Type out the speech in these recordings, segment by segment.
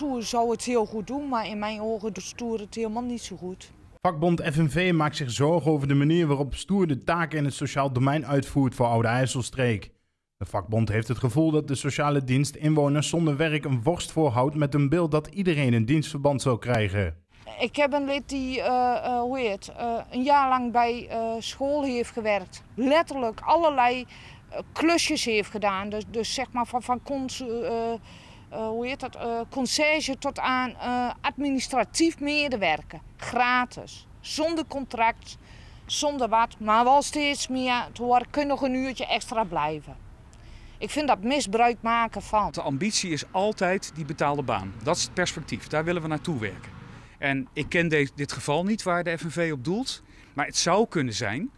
stoer zou het heel goed doen, maar in mijn ogen doet stoer het helemaal niet zo goed. Vakbond FNV maakt zich zorgen over de manier waarop Stoer de taken in het sociaal domein uitvoert voor Oude IJsselstreek. De vakbond heeft het gevoel dat de sociale dienst inwoners zonder werk een worst voorhoudt met een beeld dat iedereen een dienstverband zou krijgen. Ik heb een lid die eh, eh, hoe heet, eh, een jaar lang bij school heeft gewerkt. Letterlijk allerlei klusjes heeft gedaan. Dus, dus zeg maar van, van cons, eh, hoe heet dat, eh, Concierge tot aan eh, administratief medewerken Gratis, zonder contract, zonder wat, maar wel steeds meer te horen, kun nog een uurtje extra blijven. Ik vind dat misbruik maken van. De ambitie is altijd die betaalde baan. Dat is het perspectief, daar willen we naartoe werken. En ik ken dit geval niet waar de FNV op doelt, maar het zou kunnen zijn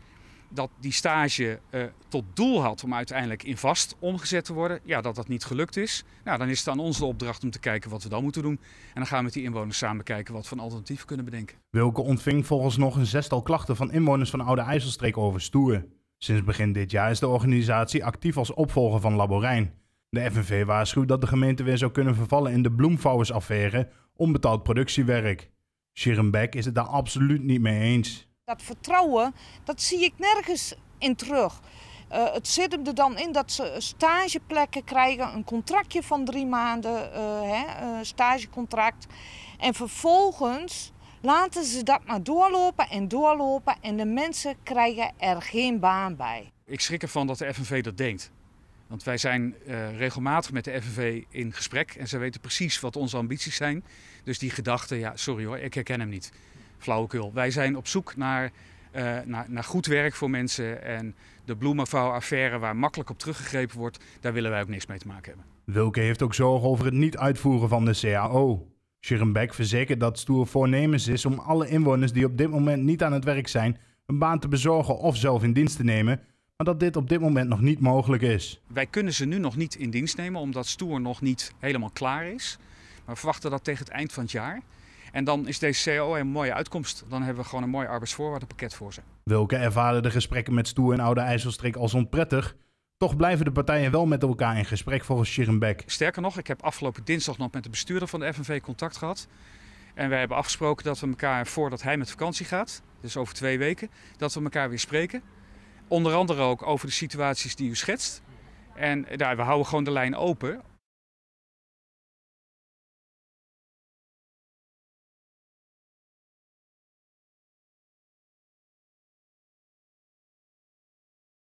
dat die stage eh, tot doel had om uiteindelijk in vast omgezet te worden, ja, dat dat niet gelukt is, nou, dan is het aan ons de opdracht om te kijken wat we dan moeten doen. En dan gaan we met die inwoners samen kijken wat we van alternatieven kunnen bedenken. Wilke ontving volgens nog een zestal klachten van inwoners van Oude IJsselstreek over stoeren. Sinds begin dit jaar is de organisatie actief als opvolger van Laborijn. De FNV waarschuwt dat de gemeente weer zou kunnen vervallen in de bloemvouwersaffaire onbetaald productiewerk. Shirenbeck is het daar absoluut niet mee eens. Dat vertrouwen, dat zie ik nergens in terug. Eh, het zit hem er dan in dat ze stageplekken krijgen, een contractje van drie maanden, uh, hè, stagecontract. En vervolgens laten ze dat maar doorlopen en doorlopen en de mensen krijgen er geen baan bij. Ik schrik ervan dat de FNV dat denkt. Want wij zijn eh, regelmatig met de FNV in gesprek en ze weten precies wat onze ambities zijn. Dus die gedachte, ja, sorry hoor, ik herken hem niet. Wij zijn op zoek naar, eh, naar, naar, goed werk voor mensen. En de bloemenvouwaffaire waar makkelijk op teruggegrepen wordt, daar willen wij ook niks mee te maken hebben. Wilke heeft ook zorg over het niet uitvoeren van de CAO. Scherenbeck verzekert dat stoer voornemens is om alle inwoners die op dit moment niet aan het werk zijn, een baan te bezorgen of zelf in dienst te nemen, maar dat dit op dit moment nog niet mogelijk is. Wij kunnen ze nu nog niet in dienst nemen omdat Stoer nog niet helemaal klaar is. Maar we verwachten dat tegen het eind van het jaar. En dan is deze CO een mooie uitkomst. Dan hebben we gewoon een mooi arbeidsvoorwaardenpakket voor ze. Welke ervaren de gesprekken met Stoer en Oude IJsselstreek als onprettig? Toch blijven de partijen wel met elkaar in gesprek volgens Schirrenbeck. Sterker nog, ik heb afgelopen dinsdag nog met de bestuurder van de FNV contact gehad. En wij hebben afgesproken dat we elkaar voordat hij met vakantie gaat, dus over twee weken, dat we elkaar weer spreken. Onder andere ook over de situaties die u schetst. En daar, we houden gewoon de lijn open